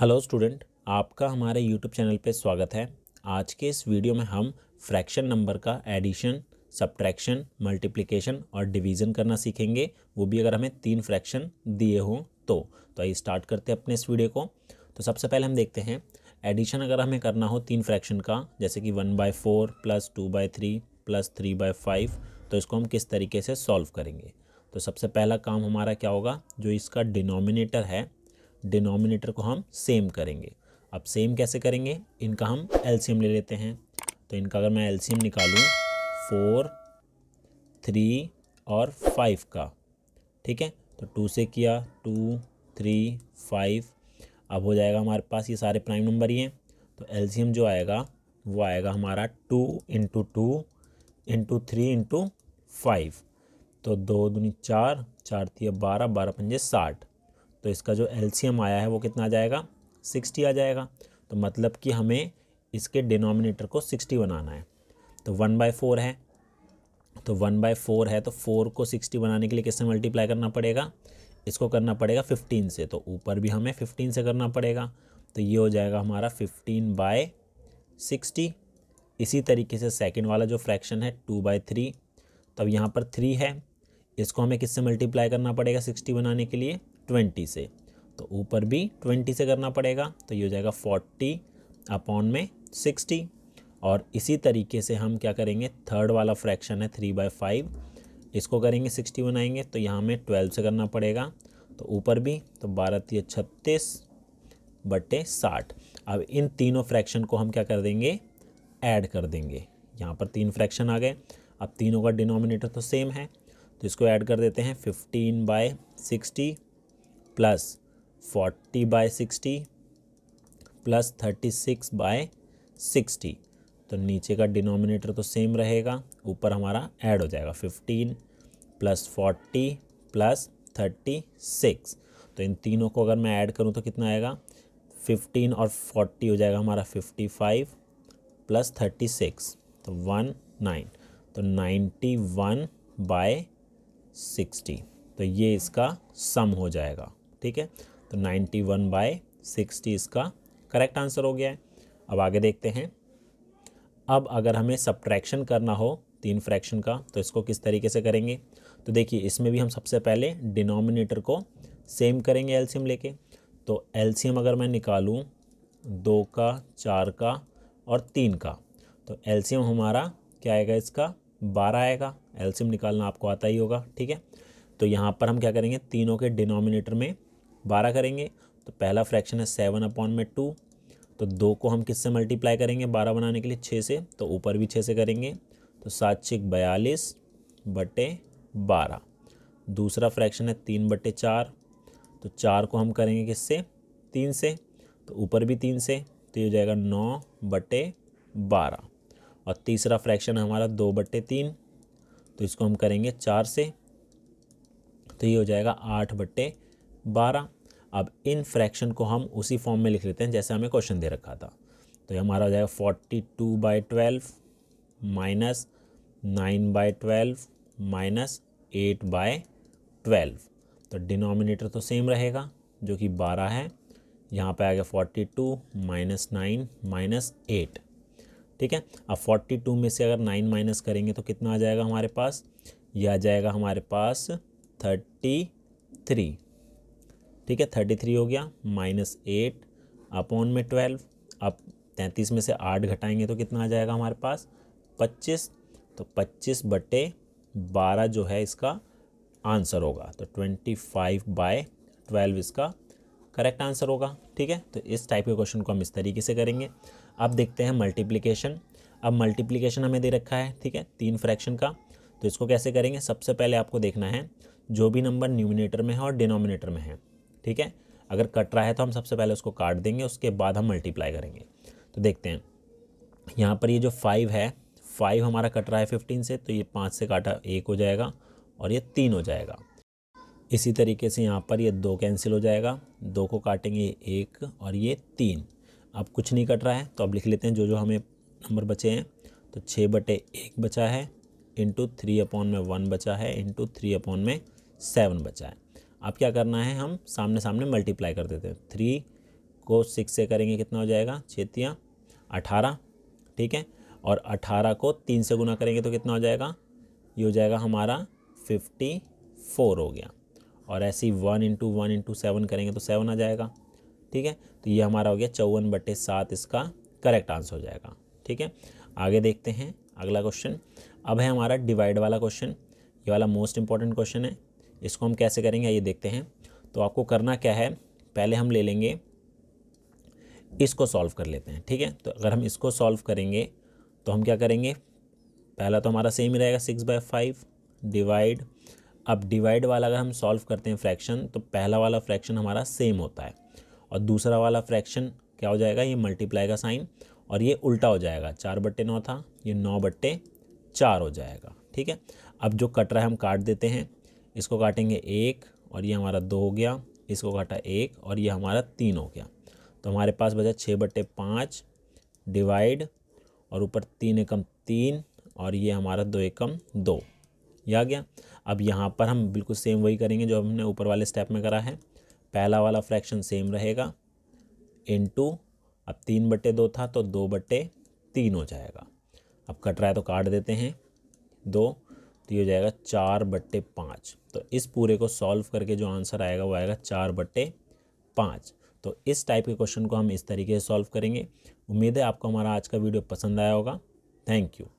hello student आपका हमारे YouTube channel पे स्वागत है आज के इस वीडियो में हम फ्रैक्शन नंबर का एडिशन सब्ट्रैक्शन मल्टीप्लिकेशन और डिवीज़न करना सीखेंगे वो भी अगर हमें तीन फ्रैक्शन दिए हों तो तो आइए स्टार्ट करते हैं अपने इस वीडियो को तो सबसे पहले हम देखते हैं एडिशन अगर हमें करना हो तीन फ्रैक्शन का जैसे कि one by four plus two by three plus three by five तो इसको हम किस तरीके से सॉल्व करेंगे तो सबसे पहला काम हमारा क्या होगा जो इसका डिनोमिनेटर है डिनोमिनेटर को हम सेम करेंगे अब सेम कैसे करेंगे इनका हम एलसीएम ले लेते हैं तो इनका अगर मैं एलसीएम निकालूँ फोर थ्री और फाइव का ठीक है तो टू से किया टू थ्री फाइव अब हो जाएगा हमारे पास ये सारे प्राइम नंबर ही हैं तो एल्सीयम जो आएगा वो आएगा हमारा two into two into three into five तो दो दूनी चार चार थी बारह बारह पंजे साठ तो इसका जो एल्सीयम आया है वो कितना आ जाएगा सिक्सटी आ जाएगा तो मतलब कि हमें इसके डिनोमिनेटर को सिक्सटी बनाना है तो वन बाई फोर है तो वन बाई फोर है तो फोर को सिक्सटी बनाने के लिए किससे मल्टीप्लाई करना पड़ेगा इसको करना पड़ेगा फिफ्टीन से तो ऊपर भी हमें फिफ्टीन से करना पड़ेगा तो ये हो जाएगा हमारा फिफ्टीन बाय सिक्सटी इसी तरीके से सेकेंड वाला जो फ्रैक्शन है टू बाई थ्री तब तो यहाँ पर थ्री है इसको हमें किससे मल्टीप्लाई करना पड़ेगा सिक्सटी बनाने के लिए ट्वेंटी से तो ऊपर भी ट्वेंटी से करना पड़ेगा तो ये हो जाएगा फोर्टी अपॉन में सिक्सटी और इसी तरीके से हम क्या करेंगे थर्ड वाला फ्रैक्शन है थ्री बाई फाइव इसको करेंगे सिक्सटी बनाएंगे तो यहाँ हमें ट्वेल्व से करना पड़ेगा तो ऊपर भी तो बारह तीन छत्तीस बटे साठ अब इन तीनों फ्रैक्शन को हम क्या कर देंगे ऐड कर देंगे यहाँ पर तीन फ्रैक्शन आ गए अब तीनों का डिनोमिनेटर तो सेम है तो इसको ऐड कर देते हैं fifteen by sixty plus forty by sixty plus thirty six by sixty तो नीचे का डिनोमिनेटर तो सेम रहेगा ऊपर हमारा ऐड हो जाएगा fifteen plus forty plus thirty six तो इन तीनों को अगर मैं ऐड करूं तो कितना आएगा फिफ्टीन और फोर्टी हो जाएगा हमारा fifty five plus thirty six तो वन नाइन तो नाइन्टी वन बाय सिक्सटी तो ये इसका सम हो जाएगा ठीक है तो नाइन्टी वन बाय सिक्सटी इसका करेक्ट आंसर हो गया है अब आगे देखते हैं अब अगर हमें सब्ट्रैक्शन करना हो तीन फ्रैक्शन का तो इसको किस तरीके से करेंगे तो देखिए इसमें भी हम सबसे पहले डिनोमिनेटर को सेम करेंगे एलसीएम लेके तो एलसीएम अगर मैं निकालूं दो का चार का और तीन का तो एलसीएम हमारा क्या आएगा इसका बारह आएगा एलसीएम निकालना आपको आता ही होगा ठीक है तो यहाँ पर हम क्या करेंगे तीनों के डिनोमिनेटर में बारह करेंगे तो पहला फ्रैक्शन है सेवन अपॉन में टू तो दो को हम किससे मल्टीप्लाई करेंगे बारह बनाने के लिए छः से तो ऊपर भी छः से करेंगे तो सात छः बयालीस बटे बारह दूसरा फ्रैक्शन है तीन बटे चार तो चार को हम करेंगे किससे तीन से तो ऊपर भी तीन से तो ये हो जाएगा नौ बटे बारह और तीसरा फ्रैक्शन है हमारा दो बटे तीन तो इसको हम करेंगे चार से तो ये हो जाएगा आठ बटे बारह अब इन फ्रैक्शन को हम उसी फॉर्म में लिख लेते हैं जैसे हमें क्वेश्चन दे रखा था तो ये हमारा हो जाएगा forty two by twelve minus nine by twelve minus eight by twelve तो डिनोमिनेटर तो सेम रहेगा जो कि बारह है यहाँ पे आ गया forty two minus nine minus eight ठीक है अब फोर्टी टू में से अगर नाइन माइनस करेंगे तो कितना आ जाएगा हमारे पास यह आ जाएगा हमारे पास थर्टी थ्री ठीक है थर्टी थ्री हो गया माइनस एट अपॉन में ट्वेल्व अब तैंतीस में से आठ घटाएंगे तो कितना आ जाएगा हमारे पास पच्चीस तो पच्चीस बटे बारह जो है इसका आंसर होगा तो ट्वेंटी फाइव बाय ट्वेल्व इसका करेक्ट आंसर होगा ठीक है तो इस टाइप के क्वेश्चन को हम इस तरीके से करेंगे अब देखते हैं मल्टीप्लीकेशन अब मल्टीप्लीकेशन हमें दे रखा है ठीक है तीन फ्रैक्शन का तो इसको कैसे करेंगे सबसे पहले आपको देखना है जो भी नंबर न्यूमिनेटर में है और डिनोमिनेटर में है ठीक है अगर कट रहा है तो हम सबसे पहले उसको काट देंगे उसके बाद हम मल्टीप्लाई करेंगे तो देखते हैं यहाँ पर ये जो फाइव है फाइव हमारा कट रहा है फिफ्टीन से तो ये पाँच से काटा एक हो जाएगा और ये तीन हो जाएगा इसी तरीके से यहाँ पर ये दो कैंसिल हो जाएगा दो को काटेंगे एक और ये तीन अब कुछ नहीं कट रहा है तो अब लिख लेते हैं जो जो हमें नंबर बचे हैं तो छः बटे एक बचा है इंटू थ्री अपॉन में वन बचा है इंटू थ्री अपॉन में सेवन बचा है अब क्या करना है हम सामने सामने मल्टीप्लाई कर देते हैं थ्री को सिक्स से करेंगे कितना हो जाएगा छतियाँ अठारह ठीक है और अठारह को तीन से गुना करेंगे तो कितना हो जाएगा ये हो जाएगा हमारा फिफ्टी फोर हो गया और ऐसे ही one into one into seven करेंगे तो सेवन आ जाएगा ठीक है तो ये हमारा हो गया चौवन बटे सात इसका करेक्ट आंसर हो जाएगा ठीक है आगे देखते हैं अगला क्वेश्चन अब है हमारा डिवाइड वाला क्वेश्चन ये वाला मोस्ट इंपॉर्टेंट क्वेश्चन है इसको हम कैसे करेंगे ये देखते हैं तो आपको करना क्या है पहले हम ले लेंगे इसको सॉल्व कर लेते हैं ठीक है तो अगर हम इसको सॉल्व करेंगे तो हम क्या करेंगे पहला तो हमारा सेम ही रहेगा सिक्स बाय फाइव डिवाइड अब डिवाइड वाला अगर हम सॉल्व करते हैं फ्रैक्शन तो पहला वाला फ्रैक्शन हमारा सेम होता है और दूसरा वाला फ्रैक्शन क्या हो जाएगा ये मल्टीप्लाई का साइन और ये उल्टा हो जाएगा चार बट्टे नौ था ये नौ बट्टे चार हो जाएगा ठीक है अब जो कट रहा है हम काट देते हैं इसको काटेंगे एक और ये हमारा दो हो गया इसको काटा एक और ये हमारा तीन हो गया तो हमारे पास बचा छः बटे पाँच डिवाइड और ऊपर तीन एकम तीन और ये हमारा दो एकम दो ये आ गया अब यहाँ पर हम बिल्कुल सेम वही करेंगे जो हमने ऊपर वाले स्टेप में करा है पहला वाला फ्रैक्शन सेम रहेगा इन अब तीन बटे दो था तो दो बटे तीन हो जाएगा अब कट रहा है तो काट देते हैं दो तो ये हो जाएगा चार बट्टे पाँच तो इस पूरे को सॉल्व करके जो आंसर आएगा वो आएगा चार बट्टे पाँच तो इस टाइप के क्वेश्चन को हम इस तरीके से सॉल्व करेंगे उम्मीद है आपको हमारा आज का वीडियो पसंद आया होगा थैंक यू